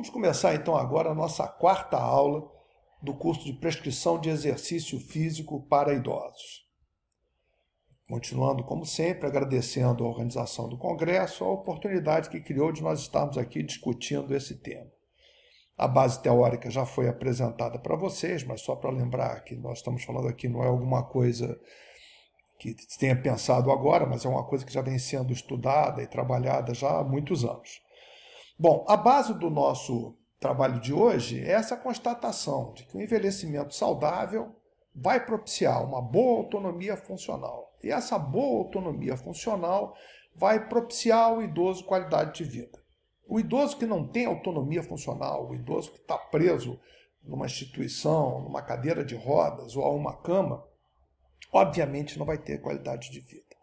Vamos começar então agora a nossa quarta aula do curso de prescrição de exercício físico para idosos. Continuando, como sempre, agradecendo a organização do Congresso a oportunidade que criou de nós estarmos aqui discutindo esse tema. A base teórica já foi apresentada para vocês, mas só para lembrar que nós estamos falando aqui não é alguma coisa que tenha pensado agora, mas é uma coisa que já vem sendo estudada e trabalhada já há muitos anos. Bom, a base do nosso trabalho de hoje é essa constatação de que o envelhecimento saudável vai propiciar uma boa autonomia funcional. E essa boa autonomia funcional vai propiciar ao idoso qualidade de vida. O idoso que não tem autonomia funcional, o idoso que está preso numa instituição, numa cadeira de rodas ou a uma cama, obviamente não vai ter qualidade de vida.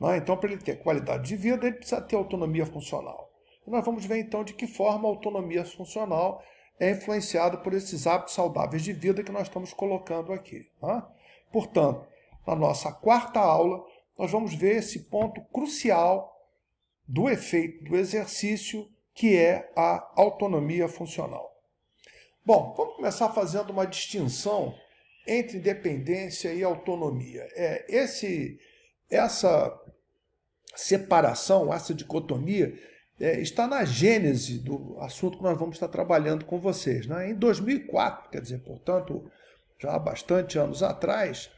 Né? Então, para ele ter qualidade de vida, ele precisa ter autonomia funcional nós vamos ver então de que forma a autonomia funcional é influenciada por esses hábitos saudáveis de vida que nós estamos colocando aqui. Né? Portanto, na nossa quarta aula, nós vamos ver esse ponto crucial do efeito do exercício, que é a autonomia funcional. Bom, vamos começar fazendo uma distinção entre dependência e autonomia. É, esse, essa separação, essa dicotomia, é, está na gênese do assunto que nós vamos estar trabalhando com vocês. Né? Em 2004, quer dizer, portanto, já há bastante anos atrás,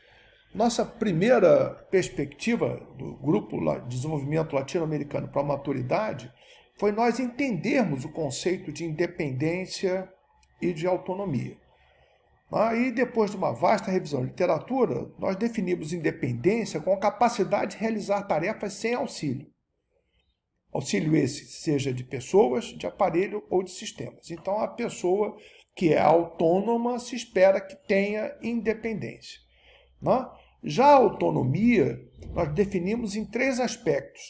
nossa primeira perspectiva do Grupo de Desenvolvimento Latino-Americano para a Maturidade foi nós entendermos o conceito de independência e de autonomia. Aí, ah, depois de uma vasta revisão de literatura, nós definimos independência com a capacidade de realizar tarefas sem auxílio. Auxílio esse seja de pessoas, de aparelho ou de sistemas. Então, a pessoa que é autônoma se espera que tenha independência. Né? Já a autonomia, nós definimos em três aspectos: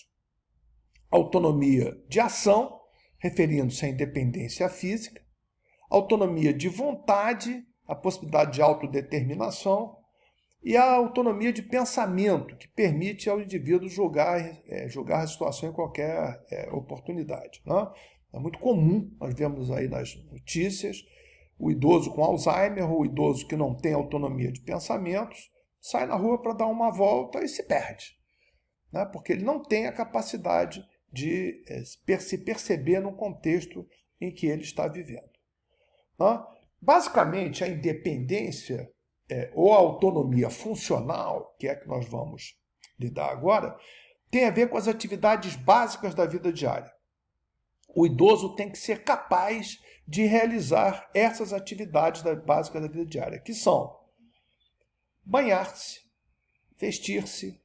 autonomia de ação, referindo-se à independência física, autonomia de vontade, a possibilidade de autodeterminação, e a autonomia de pensamento, que permite ao indivíduo jogar é, a situação em qualquer é, oportunidade. Né? É muito comum, nós vemos aí nas notícias, o idoso com Alzheimer, ou o idoso que não tem autonomia de pensamentos, sai na rua para dar uma volta e se perde, né? porque ele não tem a capacidade de é, se perceber no contexto em que ele está vivendo. Né? Basicamente, a independência é, ou autonomia funcional, que é que nós vamos lidar agora, tem a ver com as atividades básicas da vida diária. O idoso tem que ser capaz de realizar essas atividades básicas da vida diária, que são banhar-se, vestir-se,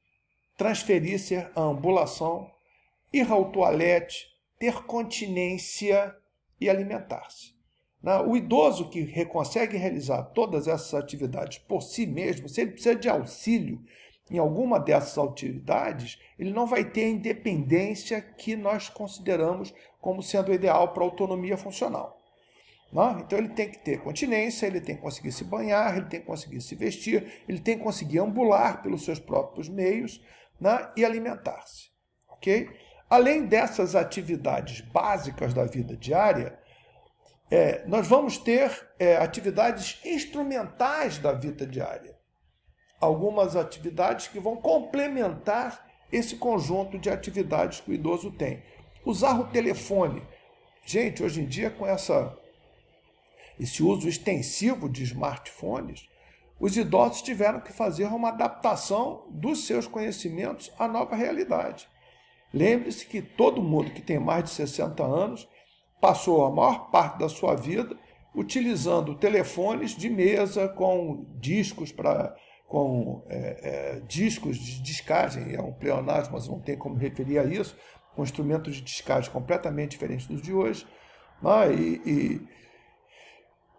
transferir-se à ambulação, ir ao toalete, ter continência e alimentar-se. Né? O idoso que consegue realizar todas essas atividades por si mesmo, se ele precisa de auxílio em alguma dessas atividades, ele não vai ter a independência que nós consideramos como sendo ideal para a autonomia funcional. Não? Né? Então ele tem que ter continência, ele tem que conseguir se banhar, ele tem que conseguir se vestir, ele tem que conseguir ambular pelos seus próprios meios né? e alimentar-se. Além dessas atividades básicas da vida diária, é, nós vamos ter é, atividades instrumentais da vida diária. Algumas atividades que vão complementar esse conjunto de atividades que o idoso tem. Usar o telefone. Gente, hoje em dia, com essa, esse uso extensivo de smartphones, os idosos tiveram que fazer uma adaptação dos seus conhecimentos à nova realidade. Lembre-se que todo mundo que tem mais de 60 anos passou a maior parte da sua vida utilizando telefones de mesa com discos para com é, é, discos de descagem, é um pleonasmo, mas não tem como referir a isso, com instrumentos de descagem completamente diferentes dos de hoje, né? e, e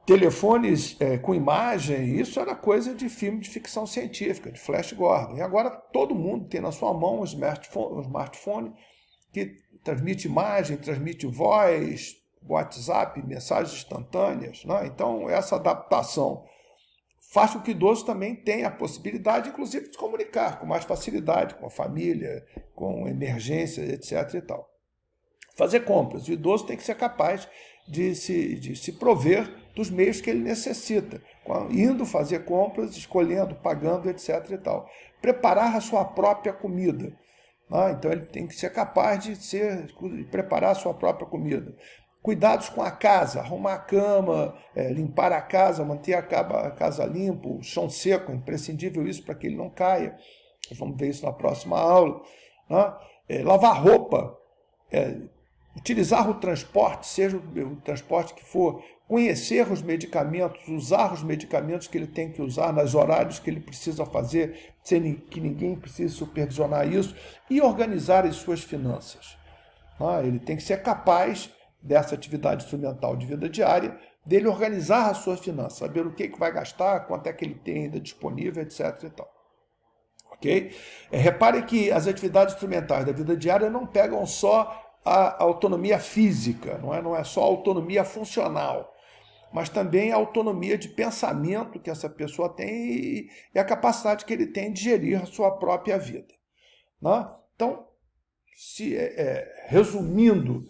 telefones é, com imagem, isso era coisa de filme de ficção científica, de Flash Gordon. E agora todo mundo tem na sua mão um smartphone, um smartphone que transmite imagem, transmite voz, WhatsApp, mensagens instantâneas. Né? Então, essa adaptação faz com que o idoso também tenha a possibilidade, inclusive, de se comunicar com mais facilidade com a família, com emergências, etc. E tal. Fazer compras. O idoso tem que ser capaz de se, de se prover dos meios que ele necessita, indo fazer compras, escolhendo, pagando, etc. E tal. Preparar a sua própria comida. Ah, então ele tem que ser capaz de, ser, de preparar a sua própria comida. Cuidados com a casa, arrumar a cama, é, limpar a casa, manter a casa limpa, o chão seco, é imprescindível isso para que ele não caia. vamos ver isso na próxima aula. Né? É, lavar roupa, é, utilizar o transporte, seja o, o transporte que for, conhecer os medicamentos, usar os medicamentos que ele tem que usar, nos horários que ele precisa fazer, sem que ninguém precise supervisionar isso, e organizar as suas finanças. Ah, ele tem que ser capaz dessa atividade instrumental de vida diária, dele organizar a sua finança, saber o que, que vai gastar, quanto é que ele tem ainda disponível, etc. E tal. Ok? É, repare que as atividades instrumentais da vida diária não pegam só a autonomia física, não é, não é só a autonomia funcional mas também a autonomia de pensamento que essa pessoa tem e a capacidade que ele tem de gerir a sua própria vida. Né? Então, se, é, é resumindo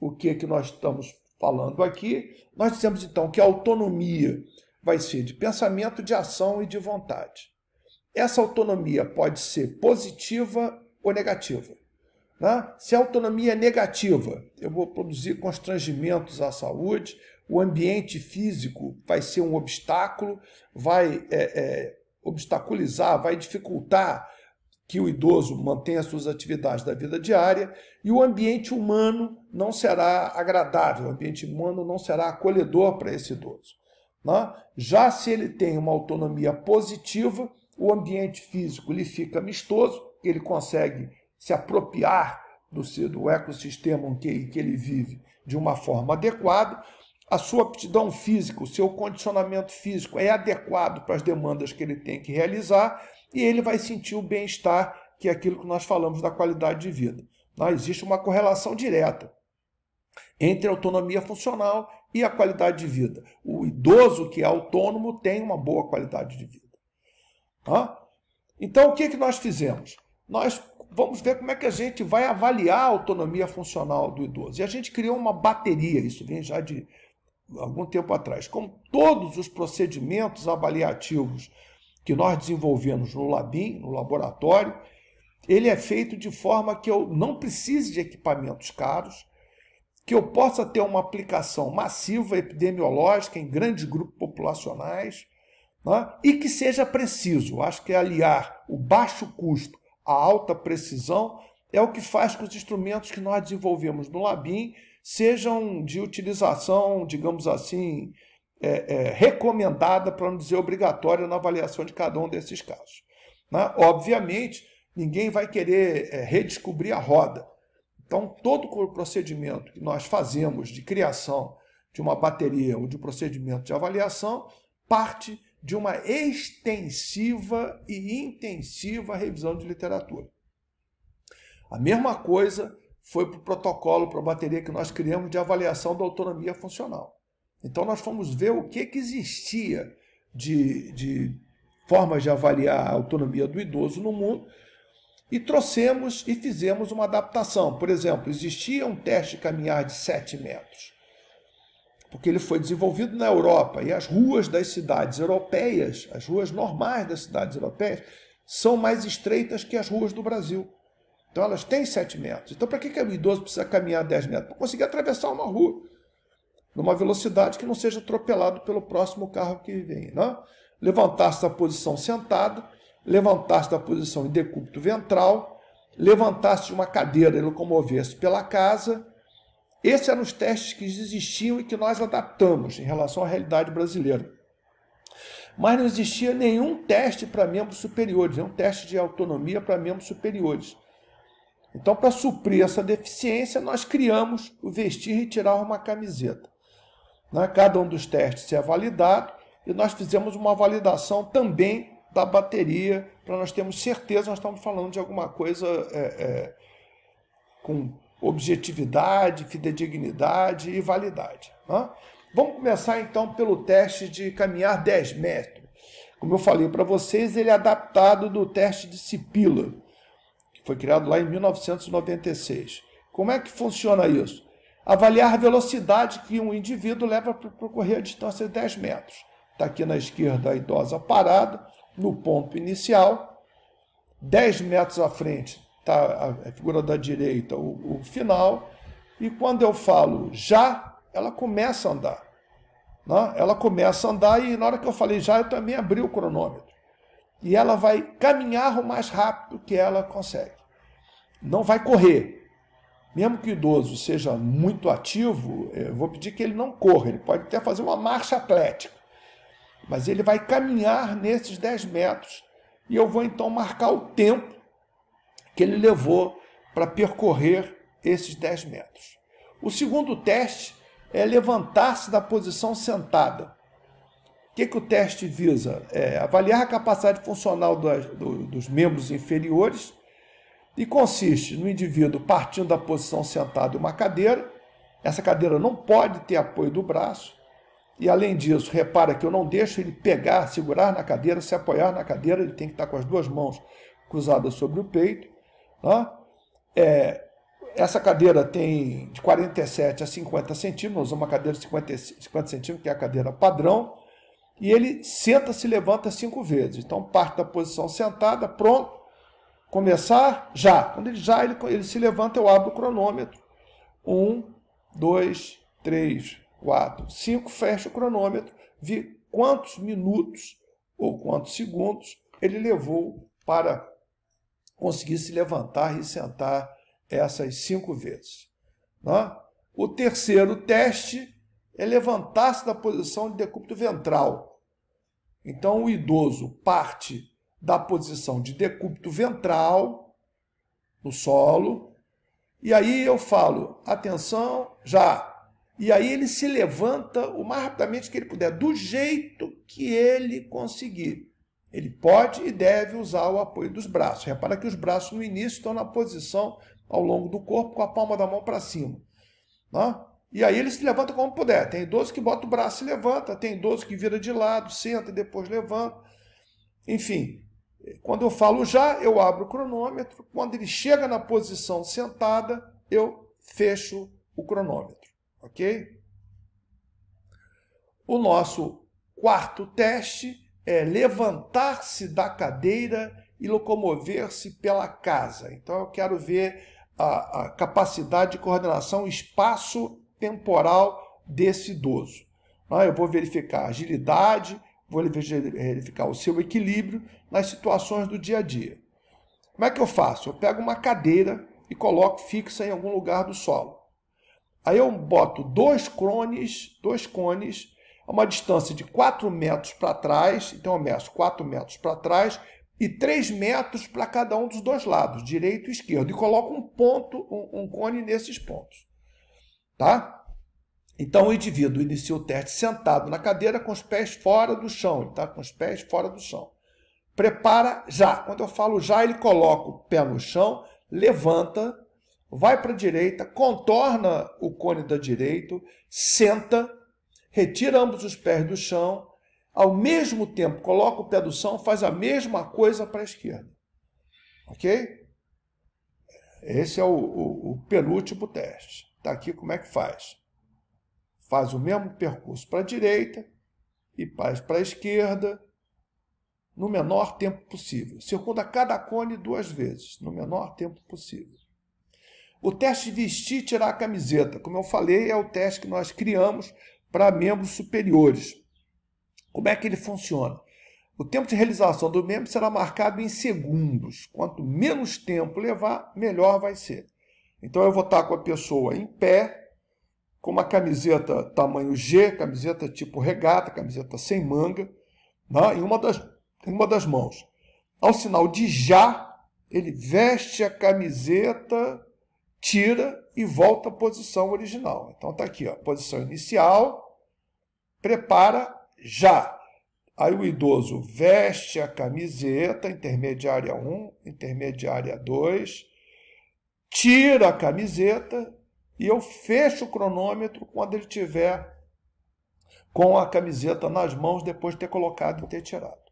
o que, é que nós estamos falando aqui, nós dizemos então que a autonomia vai ser de pensamento, de ação e de vontade. Essa autonomia pode ser positiva ou negativa. Né? Se a autonomia é negativa, eu vou produzir constrangimentos à saúde, o ambiente físico vai ser um obstáculo, vai é, é, obstaculizar, vai dificultar que o idoso mantenha suas atividades da vida diária e o ambiente humano não será agradável, o ambiente humano não será acolhedor para esse idoso. Né? Já se ele tem uma autonomia positiva, o ambiente físico lhe fica amistoso, ele consegue se apropriar do, do ecossistema em que, em que ele vive de uma forma adequada, a sua aptidão física, o seu condicionamento físico é adequado para as demandas que ele tem que realizar e ele vai sentir o bem-estar, que é aquilo que nós falamos da qualidade de vida. Não, né? existe uma correlação direta entre a autonomia funcional e a qualidade de vida. O idoso que é autônomo tem uma boa qualidade de vida. Então, o que, é que nós fizemos? Nós vamos ver como é que a gente vai avaliar a autonomia funcional do idoso. E a gente criou uma bateria, isso vem já de algum tempo atrás. Como todos os procedimentos avaliativos que nós desenvolvemos no Labim, no laboratório, ele é feito de forma que eu não precise de equipamentos caros, que eu possa ter uma aplicação massiva epidemiológica em grandes grupos populacionais né? e que seja preciso. Acho que aliar o baixo custo à alta precisão é o que faz com os instrumentos que nós desenvolvemos no Labim sejam de utilização, digamos assim, é, é, recomendada, para não dizer obrigatória, na avaliação de cada um desses casos. Né? Obviamente, ninguém vai querer é, redescobrir a roda. Então, todo o procedimento que nós fazemos de criação de uma bateria ou de um procedimento de avaliação parte de uma extensiva e intensiva revisão de literatura. A mesma coisa foi para o protocolo, para a bateria que nós criamos de avaliação da autonomia funcional. Então nós fomos ver o que, que existia de, de formas de avaliar a autonomia do idoso no mundo e trouxemos e fizemos uma adaptação. Por exemplo, existia um teste de caminhar de 7 metros, porque ele foi desenvolvido na Europa e as ruas das cidades europeias, as ruas normais das cidades europeias, são mais estreitas que as ruas do Brasil. Então elas têm 7 metros. Então para que, que o idoso precisa caminhar 10 metros? Para conseguir atravessar uma rua numa velocidade que não seja atropelado pelo próximo carro que vem. Né? Levantar-se da posição sentada, levantar-se da posição em decúbito ventral, levantar-se de uma cadeira e locomover-se pela casa. Esses eram os testes que existiam e que nós adaptamos em relação à realidade brasileira. Mas não existia nenhum teste para membros superiores, nenhum teste de autonomia para membros superiores. Então, para suprir essa deficiência, nós criamos o vestir e tirar uma camiseta. Né? Cada um dos testes é validado e nós fizemos uma validação também da bateria, para nós termos certeza nós estamos falando de alguma coisa é, é, com objetividade, fidedignidade e validade. Né? Vamos começar então pelo teste de caminhar 10 metros. Como eu falei para vocês, ele é adaptado do teste de Cipila. Foi criado lá em 1996. Como é que funciona isso? Avaliar a velocidade que um indivíduo leva para percorrer a distância de 10 metros. Está aqui na esquerda a idosa parada, no ponto inicial. 10 metros à frente está a figura da direita, o, o final. E quando eu falo já, ela começa a andar. Né? Ela começa a andar e na hora que eu falei já, eu também abri o cronômetro. E ela vai caminhar o mais rápido que ela consegue não vai correr. Mesmo que o idoso seja muito ativo, eh, eu vou pedir que ele não corra, ele pode até fazer uma marcha atlética, mas ele vai caminhar nesses 10 metros e eu vou então marcar o tempo que ele levou para percorrer esses 10 metros. O segundo teste é levantar-se da posição sentada. O que, que o teste visa? É avaliar a capacidade funcional dos membros inferiores e consiste no indivíduo partindo da posição sentada em uma cadeira. Essa cadeira não pode ter apoio do braço. E além disso, repara que eu não deixo ele pegar, segurar na cadeira, se apoiar na cadeira, ele tem que estar com as duas mãos cruzadas sobre o peito. Né? É, essa cadeira tem de 47 a 50 centímetros, uma cadeira de 50, 50 centímetros, que é a cadeira padrão, e ele senta, se levanta cinco vezes. Então parte da posição sentada, pronto, Começar já. Quando ele já ele, ele se levanta, eu abro o cronômetro. Um, dois, três, quatro, cinco, fecho o cronômetro, vi quantos minutos ou quantos segundos ele levou para conseguir se levantar e sentar essas cinco vezes. Né? O terceiro teste é levantar-se da posição de decúbito ventral. Então o idoso parte da posição de decúbito ventral no solo. E aí eu falo, atenção, já. E aí ele se levanta o mais rapidamente que ele puder, do jeito que ele conseguir. Ele pode e deve usar o apoio dos braços. Repara que os braços no início estão na posição ao longo do corpo com a palma da mão para cima. Né? E aí ele se levanta como puder. Tem idoso que bota o braço e levanta, tem idoso que vira de lado, senta e depois levanta. Enfim, quando eu falo já, eu abro o cronômetro. Quando ele chega na posição sentada, eu fecho o cronômetro, ok? O nosso quarto teste é levantar-se da cadeira e locomover-se pela casa. Então eu quero ver a, a capacidade de coordenação espaço-temporal desse idoso. É? Eu vou verificar a agilidade, vou verificar o seu equilíbrio nas situações do dia a dia. Como é que eu faço? Eu pego uma cadeira e coloco fixa em algum lugar do solo. Aí eu boto dois cones, dois cones, a uma distância de 4 metros para trás, então eu meço 4 metros para trás e 3 metros para cada um dos dois lados, direito e esquerdo, e coloco um ponto, um, um cone nesses pontos. Tá? Então o indivíduo inicia o teste sentado na cadeira com os pés fora do chão, ele tá com os pés fora do chão prepara já. Quando eu falo já, ele coloca o pé no chão, levanta, vai para a direita, contorna o cone da direita, senta, retira ambos os pés do chão, ao mesmo tempo coloca o pé do chão, faz a mesma coisa para a esquerda. Ok? Esse é o, o, o penúltimo teste. Está aqui como é que faz. Faz o mesmo percurso para a direita e faz para a esquerda no menor tempo possível. Circunda cada cone duas vezes, no menor tempo possível. O teste vestir e tirar a camiseta, como eu falei, é o teste que nós criamos para membros superiores. Como é que ele funciona? O tempo de realização do membro será marcado em segundos. Quanto menos tempo levar, melhor vai ser. Então eu vou estar com a pessoa em pé, com uma camiseta tamanho G, camiseta tipo regata, camiseta sem manga, né? e uma das tem uma das mãos. Ao sinal de já, ele veste a camiseta, tira e volta à posição original. Então está aqui, ó, posição inicial, prepara já. Aí o idoso veste a camiseta, intermediária 1, intermediária 2, tira a camiseta e eu fecho o cronômetro quando ele tiver com a camiseta nas mãos depois de ter colocado e ter tirado.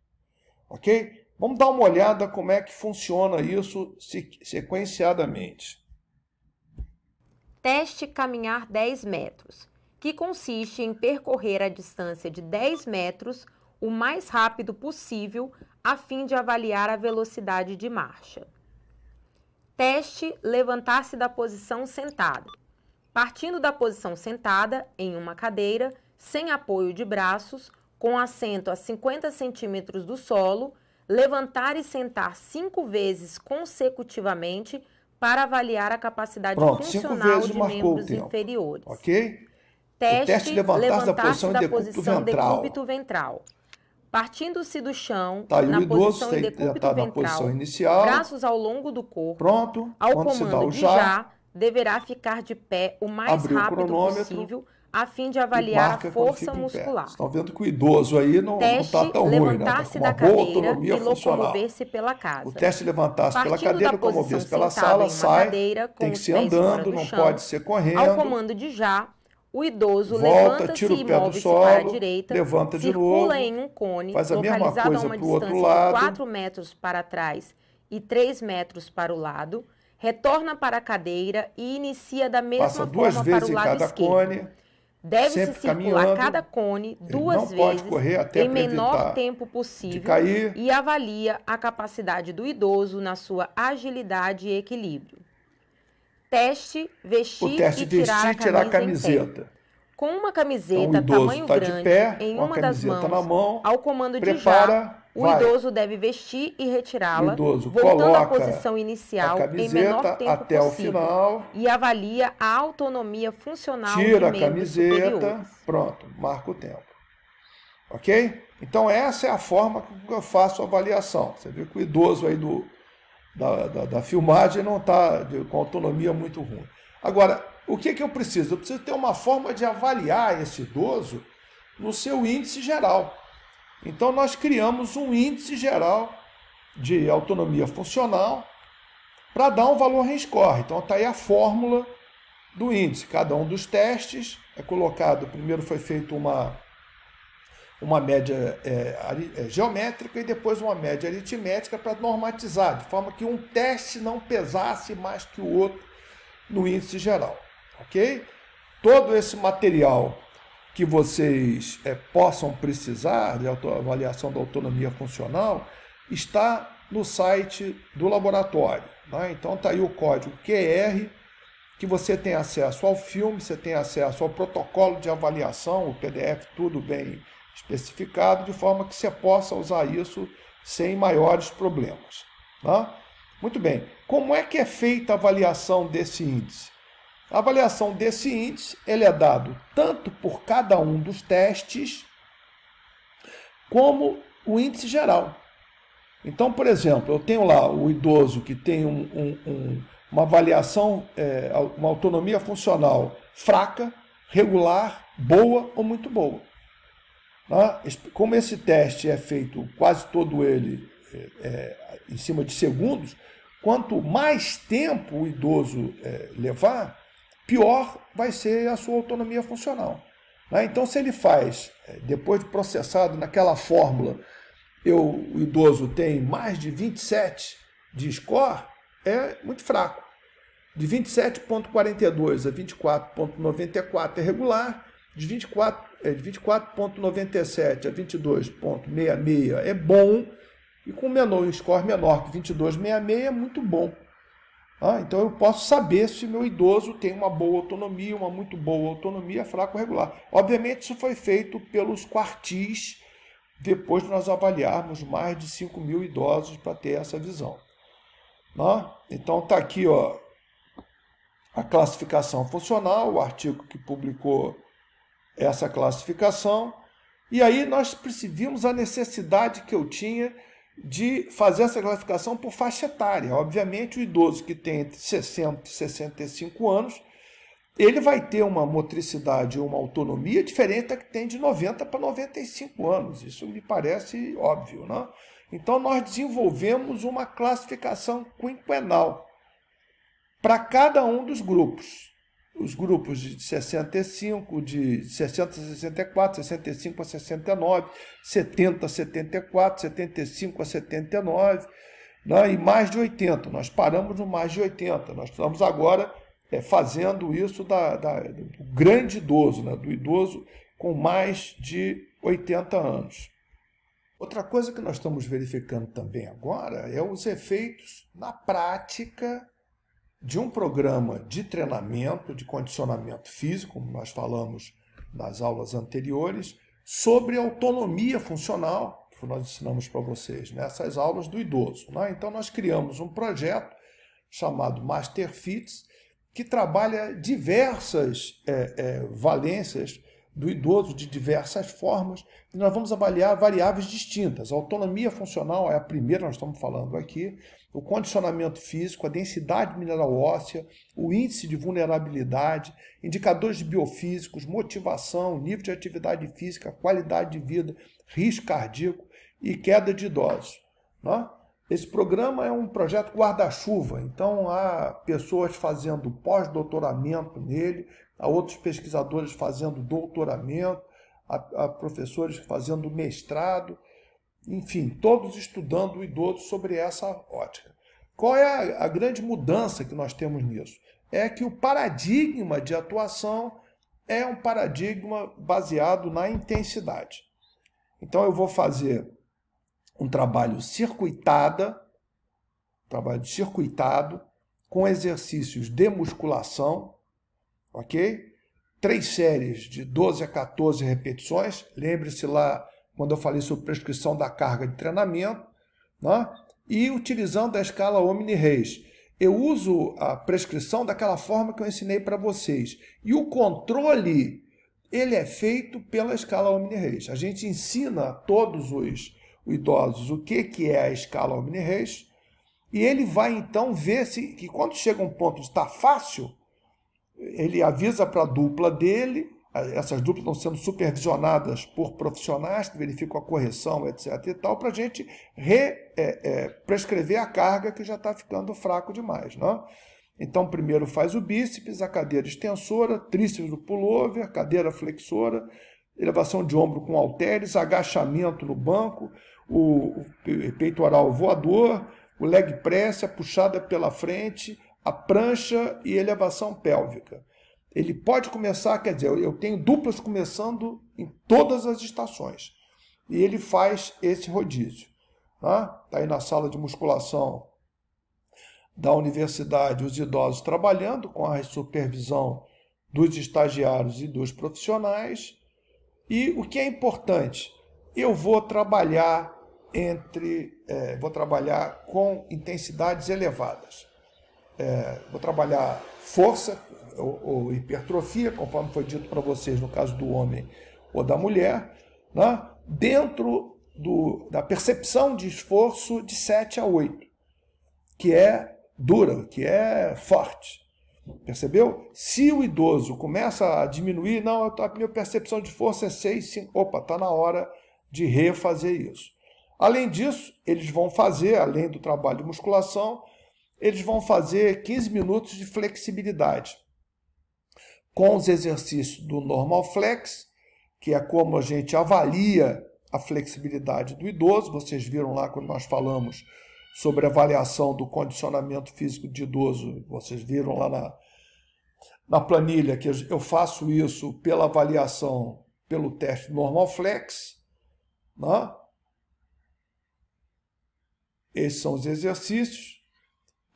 Ok? Vamos dar uma olhada como é que funciona isso sequenciadamente. Teste caminhar 10 metros, que consiste em percorrer a distância de 10 metros o mais rápido possível a fim de avaliar a velocidade de marcha. Teste levantar-se da posição sentada. Partindo da posição sentada, em uma cadeira, sem apoio de braços, com assento a 50 centímetros do solo, levantar e sentar cinco vezes consecutivamente para avaliar a capacidade Pronto, funcional de membros inferiores. Ok? Teste, teste levantar-se levantar da posição, da posição decúbito ventral. Partindo-se do chão, tá, na, posição tá ventral, na posição inicial, braços ao longo do corpo, pronto, ao comando já, já, deverá ficar de pé o mais rápido o possível a fim de avaliar a força muscular. Estão tá vendo que o idoso aí não tá está tão ruim, né? Tá cadeira e locomover-se pela casa. O teste levantar-se pela cadeira, locomover-se pela sala, sai, cadeira, tem que ser andando, não chão, pode ser correndo. Ao comando de já, o idoso levanta-se e move-se para a direita, levanta de novo, em um cone, faz a mesma coisa a uma distância de 4 metros para trás e 3 metros para o lado, retorna para a cadeira e inicia da mesma forma para o lado esquerdo. Cone, Deve-se circular cada cone duas vezes em menor tempo possível e avalia a capacidade do idoso na sua agilidade e equilíbrio. Teste, vestir teste e tirar, vestir, a, tirar a camiseta. Com uma camiseta então, tamanho tá grande pé, em uma, uma das mãos, mão, ao comando prepara, de já, o Vai. idoso deve vestir e retirá-la, voltando à posição inicial em menor tempo até possível, o final e avalia a autonomia funcional do Tira a camiseta, superiores. pronto, marca o tempo. OK? Então essa é a forma que eu faço a avaliação. Você vê que o idoso aí do da, da, da filmagem não está com autonomia muito ruim. Agora, o que, que eu preciso? Eu preciso ter uma forma de avaliar esse idoso no seu índice geral. Então, nós criamos um índice geral de autonomia funcional para dar um valor RINSCORE. Então, está aí a fórmula do índice. Cada um dos testes é colocado, primeiro foi feita uma, uma média é, é, geométrica e depois uma média aritmética para normatizar, de forma que um teste não pesasse mais que o outro no índice geral. Ok? Todo esse material que vocês é, possam precisar de avaliação da autonomia funcional está no site do laboratório. Né? Então está aí o código QR, que você tem acesso ao filme, você tem acesso ao protocolo de avaliação, o PDF tudo bem especificado, de forma que você possa usar isso sem maiores problemas. Né? Muito bem, como é que é feita a avaliação desse índice? A avaliação desse índice ele é dado tanto por cada um dos testes, como o índice geral. Então, por exemplo, eu tenho lá o idoso que tem um, um, um, uma avaliação, é, uma autonomia funcional fraca, regular, boa ou muito boa. Né? Como esse teste é feito quase todo ele é, é, em cima de segundos, quanto mais tempo o idoso é, levar, pior vai ser a sua autonomia funcional. Né? Então, se ele faz, é, depois de processado naquela fórmula, eu, o idoso tem mais de 27 de score, é muito fraco. De 27,42 a 24,94 é regular, de 24,97 é, de 24 a 22,66 é bom, e com menor, um score menor que 22,66 é muito bom. Ah, então eu posso saber se meu idoso tem uma boa autonomia, uma muito boa autonomia, fraco regular. Obviamente isso foi feito pelos quartis, depois de nós avaliarmos mais de 5 mil idosos para ter essa visão. Né? Então está aqui ó, a classificação funcional, o artigo que publicou essa classificação. E aí nós vimos a necessidade que eu tinha de fazer essa classificação por faixa etária. Obviamente, o idoso que tem entre 60 e 65 anos, ele vai ter uma motricidade ou uma autonomia diferente da que tem de 90 para 95 anos. Isso me parece óbvio, né? Então, nós desenvolvemos uma classificação quinquenal para cada um dos grupos os grupos de 65, de 60 a 64, 65 a 69, 70 a 74, 75 a 79, né? e mais de 80. Nós paramos no mais de 80. Nós estamos agora é, fazendo isso da, da, do grande idoso, né? do idoso com mais de 80 anos. Outra coisa que nós estamos verificando também agora é os efeitos na prática de um programa de treinamento, de condicionamento físico, como nós falamos nas aulas anteriores, sobre autonomia funcional, que nós ensinamos para vocês nessas aulas do idoso. Né? Então, nós criamos um projeto chamado Master Fits, que trabalha diversas é, é, valências do idoso de diversas formas, e nós vamos avaliar variáveis distintas. A autonomia funcional é a primeira que nós estamos falando aqui, o condicionamento físico, a densidade mineral óssea, o índice de vulnerabilidade, indicadores biofísicos, motivação, nível de atividade física, qualidade de vida, risco cardíaco e queda de idosos. Né? Esse programa é um projeto guarda-chuva, então há pessoas fazendo pós-doutoramento nele, há outros pesquisadores fazendo doutoramento, há, há professores fazendo mestrado, enfim, todos estudando o idoso sobre essa ótica. Qual é a, a grande mudança que nós temos nisso? É que o paradigma de atuação é um paradigma baseado na intensidade. Então eu vou fazer um trabalho circuitada, trabalho circuitado, com exercícios de musculação, ok? Três séries de 12 a 14 repetições. Lembre-se lá quando eu falei sobre prescrição da carga de treinamento, né? e utilizando a escala Omni-Reis. Eu uso a prescrição daquela forma que eu ensinei para vocês. E o controle, ele é feito pela escala Omni-Reis. A gente ensina a todos os idosos o que, que é a escala Omni-Reis, e ele vai então ver se que quando chega um ponto de estar tá fácil, ele avisa para a dupla dele, essas duplas estão sendo supervisionadas por profissionais que verificam a correção, etc. e tal, para a gente re, é, é, prescrever a carga que já está ficando fraco demais. Né? Então, primeiro faz o bíceps, a cadeira extensora, tríceps do pullover, cadeira flexora, elevação de ombro com halteres, agachamento no banco, o, peitoral voador, o leg press, a puxada pela frente, a prancha e elevação pélvica. Ele pode começar, quer dizer, eu tenho duplas começando em todas as estações. E ele faz esse rodízio. Está né? Tá aí na sala de musculação da universidade os idosos trabalhando com a supervisão dos estagiários e dos profissionais. E o que é importante? Eu vou trabalhar entre. É, vou trabalhar com intensidades elevadas. É, vou trabalhar força, ou, ou hipertrofia, conforme foi dito para vocês no caso do homem ou da mulher, né? dentro do, da percepção de esforço de 7 a 8, que é dura, que é forte. Percebeu? Se o idoso começa a diminuir, não, a minha percepção de força é 6, 5, opa, está na hora de refazer isso. Além disso, eles vão fazer, além do trabalho de musculação, eles vão fazer 15 minutos de flexibilidade com os exercícios do normal flex, que é como a gente avalia a flexibilidade do idoso. Vocês viram lá quando nós falamos sobre a avaliação do condicionamento físico de idoso. Vocês viram lá na, na planilha que eu faço isso pela avaliação pelo teste normal flex. Né? Esses são os exercícios.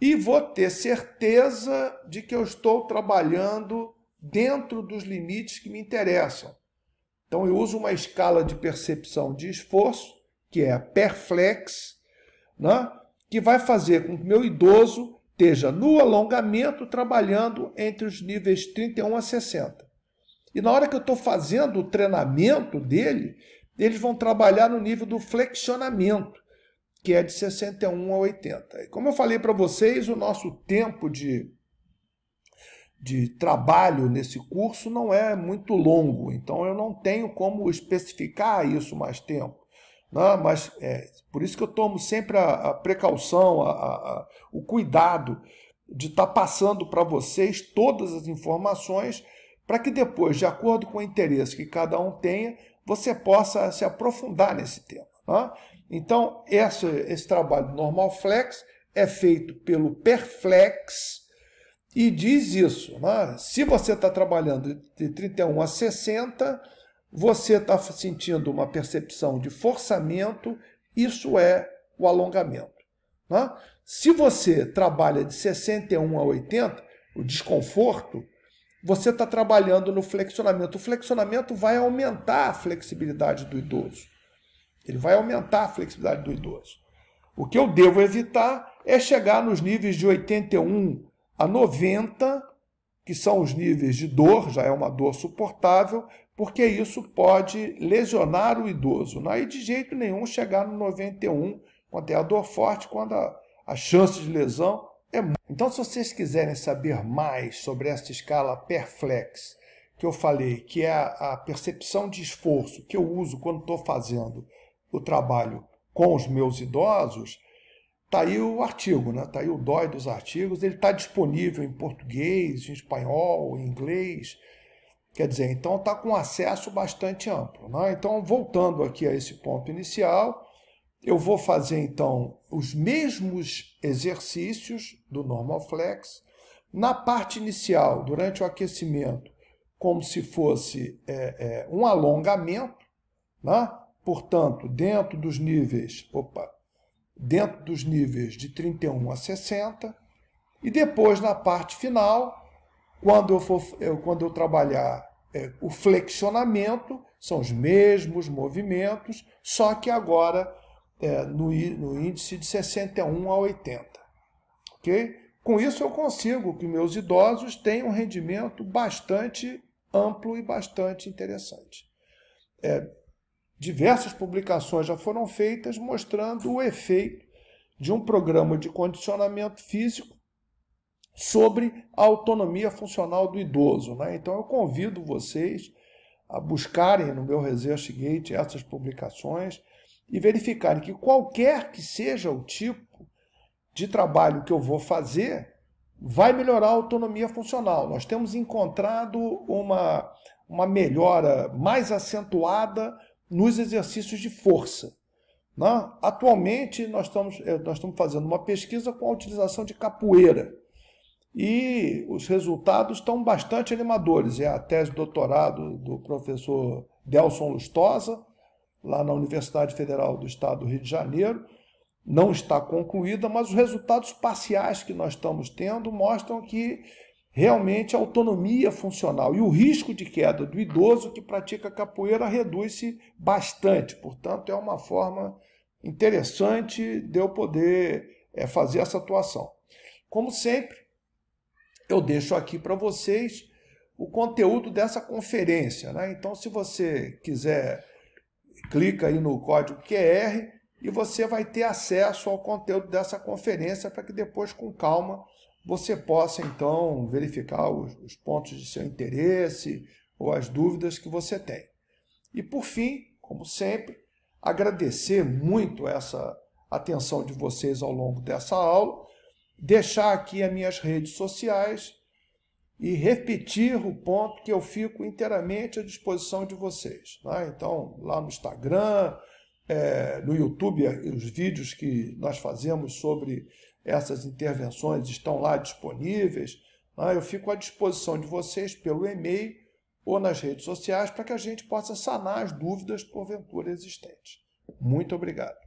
E vou ter certeza de que eu estou trabalhando dentro dos limites que me interessam. Então eu uso uma escala de percepção de esforço, que é a Perflex, né? que vai fazer com que meu idoso esteja no alongamento trabalhando entre os níveis 31 a 60. E na hora que eu estou fazendo o treinamento dele, eles vão trabalhar no nível do flexionamento, que é de 61 a 80. E como eu falei para vocês, o nosso tempo de de trabalho nesse curso não é muito longo, então eu não tenho como especificar isso mais tempo. não né? Mas é, por isso que eu tomo sempre a, a precaução, a, a, o cuidado de estar tá passando para vocês todas as informações para que depois, de acordo com o interesse que cada um tenha, você possa se aprofundar nesse tema. Né? Então, esse, esse trabalho normal flex é feito pelo Perflex, e diz isso. Né? Se você está trabalhando de 31 a 60, você está sentindo uma percepção de forçamento, isso é o alongamento. Né? Se você trabalha de 61 a 80, o desconforto, você está trabalhando no flexionamento. O flexionamento vai aumentar a flexibilidade do idoso. Ele vai aumentar a flexibilidade do idoso. O que eu devo evitar é chegar nos níveis de 81 a 90, que são os níveis de dor, já é uma dor suportável, porque isso pode lesionar o idoso. Não é de jeito nenhum chegar no 91, quando é a dor forte, quando a, a chance de lesão é muito. Então, se vocês quiserem saber mais sobre essa escala Perflex, que eu falei, que é a, a percepção de esforço que eu uso quando estou fazendo o trabalho com os meus idosos, Está aí o artigo, está né? Tá aí o DOI dos artigos, ele está disponível em português, em espanhol, em inglês, Quer dizer, então está com acesso bastante amplo. Né? Então, voltando aqui a esse ponto inicial, eu vou fazer então os mesmos exercícios do normal flex na parte inicial, durante o aquecimento, como se fosse é, é, um alongamento, né? portanto, dentro dos níveis, opa, dentro dos níveis de 31 a 60, e depois na parte final, quando eu, for, eu eh, quando eu trabalhar é, o flexionamento, são os mesmos movimentos, só que agora é, no, no índice de 61 a 80. Ok? Com isso eu consigo que meus idosos tenham um rendimento bastante amplo e bastante interessante. É, diversas publicações já foram feitas mostrando o efeito de um programa de condicionamento físico sobre a autonomia funcional do idoso. Né? Então eu convido vocês a buscarem no meu Research Gate essas publicações e verificarem que qualquer que seja o tipo de trabalho que eu vou fazer, vai melhorar a autonomia funcional. Nós temos encontrado uma, uma melhora mais acentuada nos exercícios de força. Né? Atualmente, nós estamos, eh, nós estamos fazendo uma pesquisa com a utilização de capoeira e os resultados estão bastante animadores. É a tese de doutorado do professor Delson Lustosa, lá na Universidade Federal do Estado do Rio de Janeiro. Não está concluída, mas os resultados parciais que nós estamos tendo mostram que realmente a autonomia funcional. E o risco de queda do idoso que pratica capoeira reduz-se bastante. Portanto, é uma forma interessante de eu poder é, fazer essa atuação. Como sempre, eu deixo aqui para vocês o conteúdo dessa conferência. Né? Então, se você quiser, clica aí no código QR e você vai ter acesso ao conteúdo dessa conferência para que depois, com calma, você possa então verificar os, os pontos de seu interesse ou as dúvidas que você tem. E por fim, como sempre, agradecer muito essa atenção de vocês ao longo dessa aula, deixar aqui as minhas redes sociais e repetir o ponto que eu fico inteiramente à disposição de vocês. Né? Então, lá no Instagram, é, no YouTube, os vídeos que nós fazemos sobre essas intervenções estão lá disponíveis. Né? Eu fico à disposição de vocês pelo e-mail ou nas redes sociais para que a gente possa sanar as dúvidas porventura existentes. Muito obrigado.